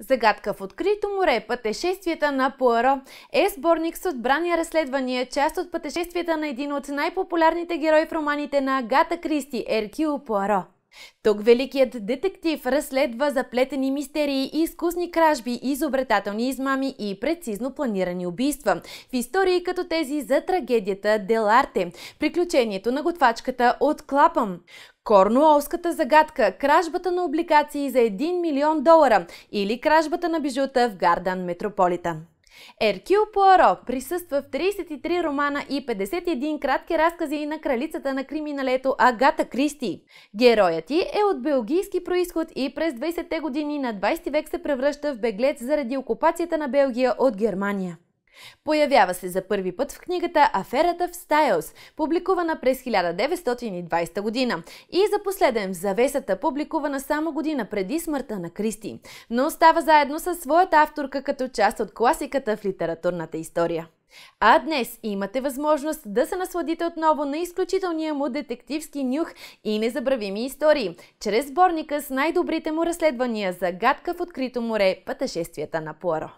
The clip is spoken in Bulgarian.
Загадка в открито море – пътешествията на Пуаро е сборник с отбрани разследвания, част от пътешествията на един от най-популярните герои в романите на Агата Кристи – Еркио Пуаро. Тук великият детектив разследва заплетени мистерии, изкусни кражби, изобретателни измами и прецизно планирани убийства. В истории като тези за трагедията Деларте, приключението на готвачката от Клапам, Корнуолската загадка, кражбата на облигации за 1 милион долара или кражбата на бижута в Гардан Метрополитън. Еркил Пуаро присъства в 33 романа и 51 кратки разкази на кралицата на криминалето Агата Кристи. Героят ти е от белгийски происход и през 20-те години на 20 век се превръща в беглец заради окупацията на Белгия от Германия. Появява се за първи път в книгата Аферата в Стайлс, публикувана през 1920 година и за последен в завесата, публикувана само година преди смъртта на Кристи, но остава заедно със своята авторка като част от класиката в литературната история. А днес имате възможност да се насладите отново на изключителния му детективски нюх и незабравими истории, чрез сборника с най-добрите му разследвания за гадка в открито море пътешествията на Пуаро.